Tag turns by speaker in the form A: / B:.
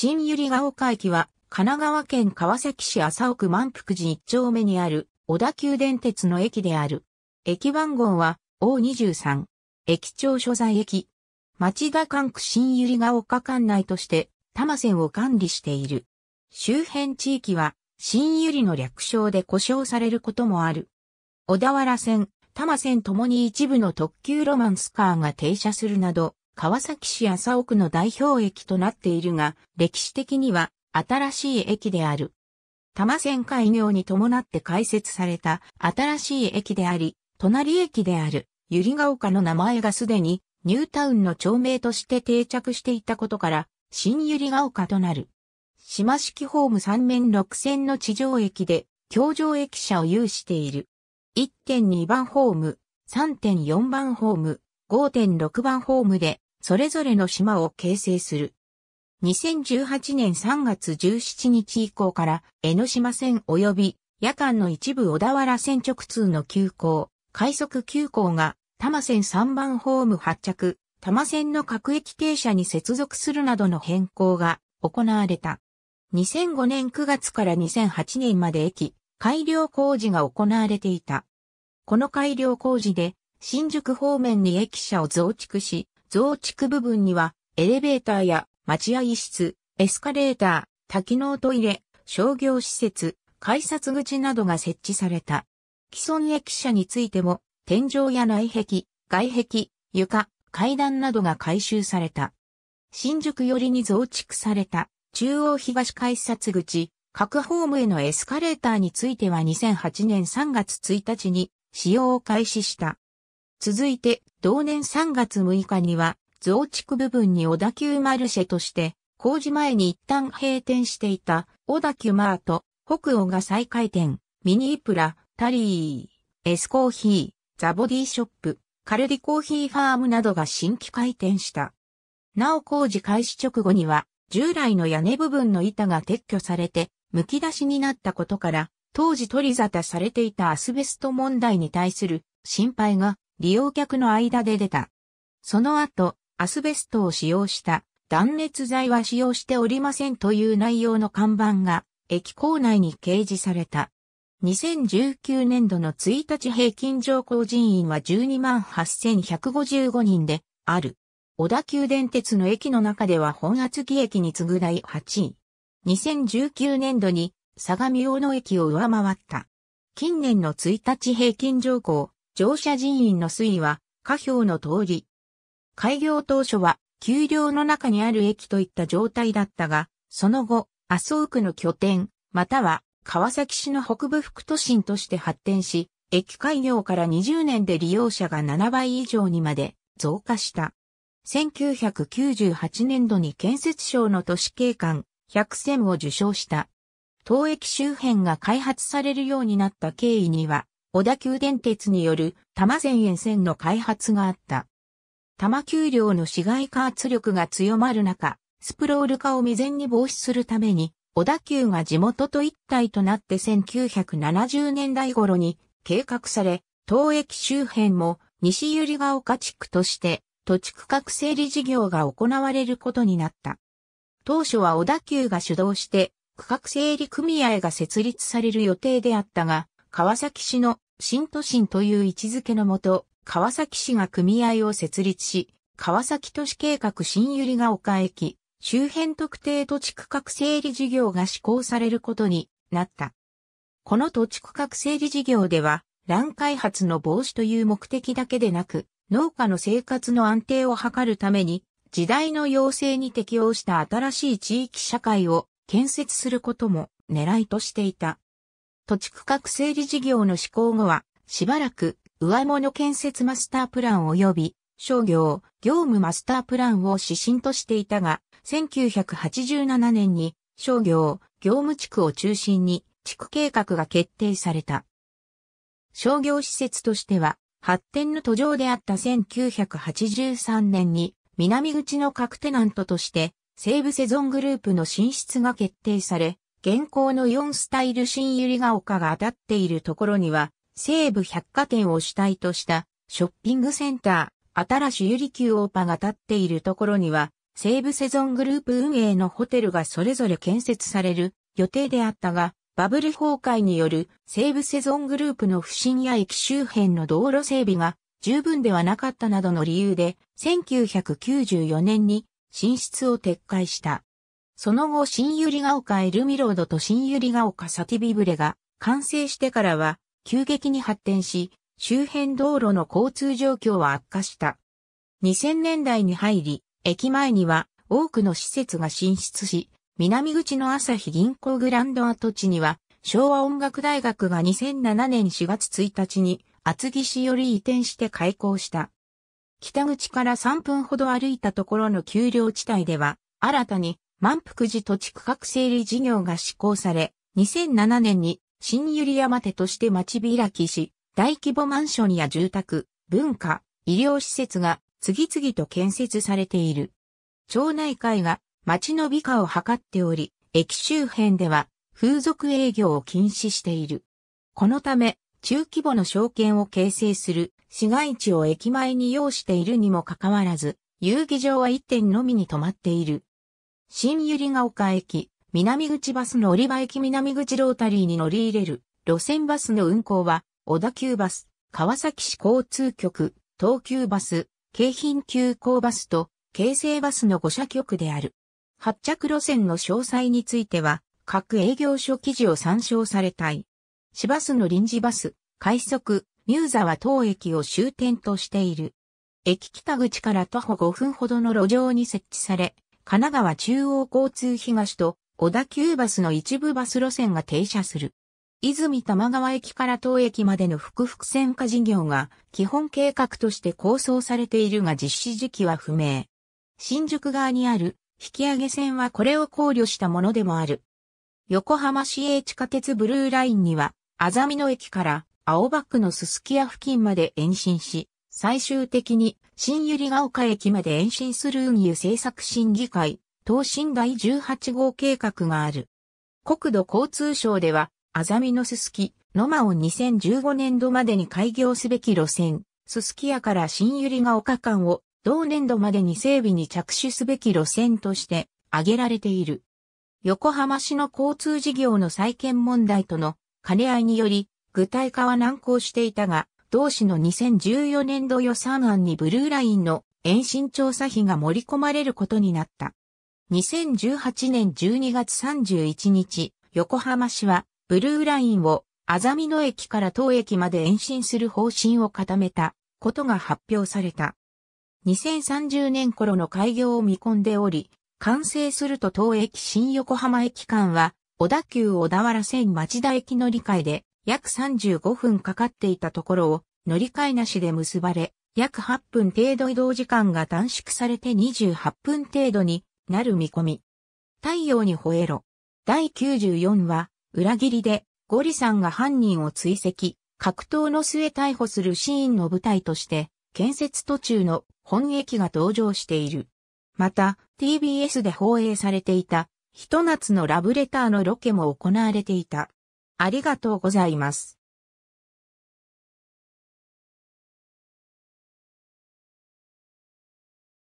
A: 新百合ヶ丘駅は、神奈川県川崎市麻生区満福寺一丁目にある、小田急電鉄の駅である。駅番号は、O23。駅長所在駅。町田管区新百合ヶ丘管内として、多摩線を管理している。周辺地域は、新百合の略称で呼称されることもある。小田原線、多摩線ともに一部の特急ロマンスカーが停車するなど、川崎市麻生区の代表駅となっているが、歴史的には新しい駅である。多摩線開業に伴って開設された新しい駅であり、隣駅である、ゆりが丘の名前がすでにニュータウンの町名として定着していたことから、新ゆりが丘となる。島式ホーム3面6線の地上駅で、橋上駅舎を有している。1.2番ホーム、3.4番ホーム、5.6番ホームで、それぞれの島を形成する。2018年3月17日以降から、江ノ島線及び夜間の一部小田原線直通の急行、快速急行が、多摩線3番ホーム発着、多摩線の各駅停車に接続するなどの変更が行われた。2005年9月から2008年まで駅、改良工事が行われていた。この改良工事で、新宿方面に駅舎を増築し、増築部分には、エレベーターや待合室、エスカレーター、多機能トイレ、商業施設、改札口などが設置された。既存駅舎についても、天井や内壁、外壁、床、階段などが改修された。新宿寄りに増築された中央東改札口、各ホームへのエスカレーターについては2008年3月1日に使用を開始した。続いて、同年3月6日には、増築部分に小田急マルシェとして、工事前に一旦閉店していた、小田急マート、北欧が再開店、ミニープラ、タリー、エスコーヒー、ザボディショップ、カルディコーヒーファームなどが新規開店した。なお工事開始直後には、従来の屋根部分の板が撤去されて、剥き出しになったことから、当時取り沙汰されていたアスベスト問題に対する心配が利用客の間で出た。その後、アスベストを使用した断熱材は使用しておりませんという内容の看板が駅構内に掲示された。2019年度の1日平均乗降人員は128,155人である。小田急電鉄の駅の中では本厚木駅に次ぐ第8位。2019年度に相模大野駅を上回った。近年の1日平均乗降乗車人員の推移は、下表の通り。開業当初は、丘陵の中にある駅といった状態だったが、その後、麻生区の拠点、または川崎市の北部副都心として発展し、駅開業から20年で利用者が7倍以上にまで増加した。1998年度に建設省の都市景観100選を受賞した。当駅周辺が開発されるようになった経緯には、小田急電鉄による多摩線沿線の開発があった。多摩丘陵の市街化圧力が強まる中、スプロール化を未然に防止するために、小田急が地元と一体となって1970年代頃に計画され、当駅周辺も西百合ヶ丘地区として土地区画整理事業が行われることになった。当初は小田急が主導して区画整理組合が設立される予定であったが、川崎市の新都心という位置づけのもと、川崎市が組合を設立し、川崎都市計画新百合ヶ丘駅、周辺特定土地区画整理事業が施行されることになった。この土地区画整理事業では、乱開発の防止という目的だけでなく、農家の生活の安定を図るために、時代の要請に適応した新しい地域社会を建設することも狙いとしていた。土地区画整理事業の施行後は、しばらく、上物建設マスタープラン及び、商業、業務マスタープランを指針としていたが、1987年に、商業、業務地区を中心に、地区計画が決定された。商業施設としては、発展の途上であった1983年に、南口の各テナントとして、西武セゾングループの進出が決定され、現行の4スタイル新百合ヶ丘が当たっているところには、西武百貨店を主体としたショッピングセンター、新しゆり旧オーパが建っているところには、西武セゾングループ運営のホテルがそれぞれ建設される予定であったが、バブル崩壊による西武セゾングループの不審や駅周辺の道路整備が十分ではなかったなどの理由で、1994年に進出を撤回した。その後新百合ヶ丘エルミロードと新百合ヶ丘サティビブレが完成してからは急激に発展し、周辺道路の交通状況は悪化した。2000年代に入り、駅前には多くの施設が進出し、南口の朝日銀行グランド跡地には、昭和音楽大学が2007年4月1日に厚木市より移転して開校した。北口から3分ほど歩いたところの丘陵地帯では、新たに満腹寺土地区画整理事業が施行され、2007年に新百合山手として町開きし、大規模マンションや住宅、文化、医療施設が次々と建設されている。町内会が町の美化を図っており、駅周辺では風俗営業を禁止している。このため、中規模の証券を形成する市街地を駅前に要しているにもかかわらず、遊戯場は1点のみに止まっている。新百合ヶ丘駅、南口バスの降り場駅南口ロータリーに乗り入れる路線バスの運行は、小田急バス、川崎市交通局、東急バス、京浜急行バスと、京成バスの5社局である。発着路線の詳細については、各営業所記事を参照されたい。市バスの臨時バス、快速、ミューザは当駅を終点としている。駅北口から徒歩5分ほどの路上に設置され、神奈川中央交通東と小田急バスの一部バス路線が停車する。泉玉川駅から当駅までの複々線化事業が基本計画として構想されているが実施時期は不明。新宿側にある引き上げ線はこれを考慮したものでもある。横浜市営地下鉄ブルーラインには、あざみ野駅から青葉区のすすき屋付近まで延伸し、最終的に新百合ヶ丘駅まで延伸する運輸政策審議会、東新第18号計画がある。国土交通省では、あざみのすすき、野マを2015年度までに開業すべき路線、すすき屋から新百合ヶ丘間を同年度までに整備に着手すべき路線として挙げられている。横浜市の交通事業の再建問題との兼ね合いにより具体化は難航していたが、同市の2014年度予算案にブルーラインの延伸調査費が盛り込まれることになった。2018年12月31日、横浜市はブルーラインをあざみ野駅から当駅まで延伸する方針を固めたことが発表された。2030年頃の開業を見込んでおり、完成すると当駅新横浜駅間は小田急小田原線町田駅の理解で約35分かかっていたところを乗り換えなしで結ばれ、約8分程度移動時間が短縮されて28分程度になる見込み。太陽に吠えろ。第94話、裏切りで、ゴリさんが犯人を追跡、格闘の末逮捕するシーンの舞台として、建設途中の本駅が登場している。また、TBS で放映されていた、ひと夏のラブレターのロケも行われていた。ありがとうございます。